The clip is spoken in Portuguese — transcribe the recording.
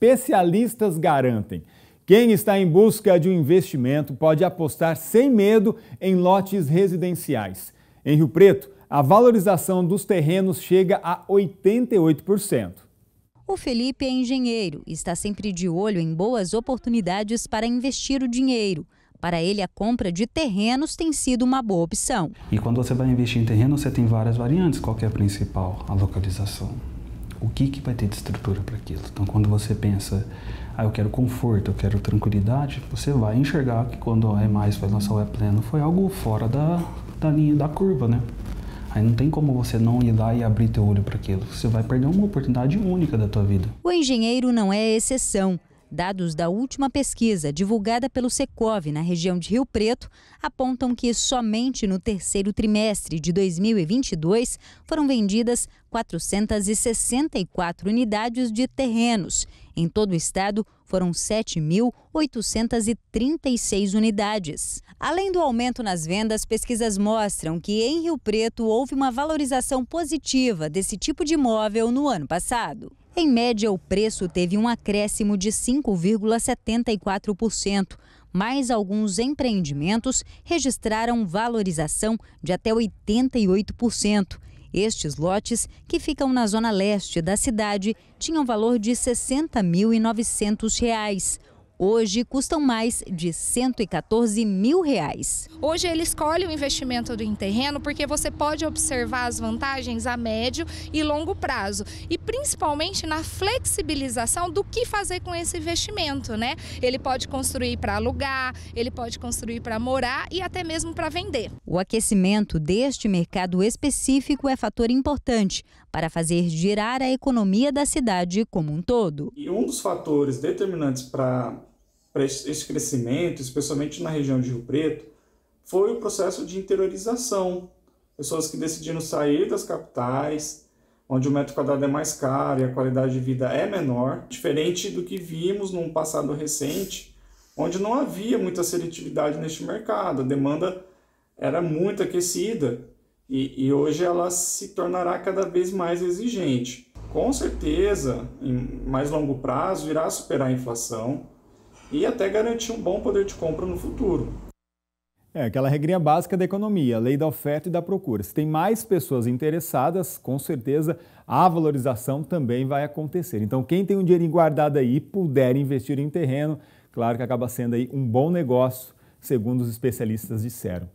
especialistas garantem. Quem está em busca de um investimento pode apostar sem medo em lotes residenciais. Em Rio Preto, a valorização dos terrenos chega a 88%. O Felipe é engenheiro e está sempre de olho em boas oportunidades para investir o dinheiro. Para ele, a compra de terrenos tem sido uma boa opção. E quando você vai investir em terreno, você tem várias variantes. Qual é a principal? A localização o que, que vai ter de estrutura para aquilo. Então, quando você pensa, ah, eu quero conforto, eu quero tranquilidade, você vai enxergar que quando a é mais vai lançar o E-Pleno é foi algo fora da, da linha da curva, né? Aí não tem como você não ir lá e abrir teu olho para aquilo. Você vai perder uma oportunidade única da tua vida. O engenheiro não é exceção. Dados da última pesquisa, divulgada pelo Secov na região de Rio Preto, apontam que somente no terceiro trimestre de 2022 foram vendidas 464 unidades de terrenos. Em todo o estado, foram 7.836 unidades. Além do aumento nas vendas, pesquisas mostram que em Rio Preto houve uma valorização positiva desse tipo de imóvel no ano passado. Em média, o preço teve um acréscimo de 5,74%, mas alguns empreendimentos registraram valorização de até 88%. Estes lotes, que ficam na zona leste da cidade, tinham valor de R$ 60.900 hoje custam mais de 114 mil reais. Hoje ele escolhe o investimento em terreno porque você pode observar as vantagens a médio e longo prazo e principalmente na flexibilização do que fazer com esse investimento, né? Ele pode construir para alugar, ele pode construir para morar e até mesmo para vender. O aquecimento deste mercado específico é fator importante para fazer girar a economia da cidade como um todo. E um dos fatores determinantes para para esse crescimento, especialmente na região de Rio Preto, foi o processo de interiorização. Pessoas que decidiram sair das capitais, onde o metro quadrado é mais caro e a qualidade de vida é menor, diferente do que vimos num passado recente, onde não havia muita seletividade neste mercado, a demanda era muito aquecida e, e hoje ela se tornará cada vez mais exigente. Com certeza, em mais longo prazo, irá superar a inflação e até garantir um bom poder de compra no futuro. É aquela regrinha básica da economia, lei da oferta e da procura. Se tem mais pessoas interessadas, com certeza a valorização também vai acontecer. Então, quem tem um dinheirinho guardado aí e puder investir em terreno, claro que acaba sendo aí um bom negócio, segundo os especialistas disseram.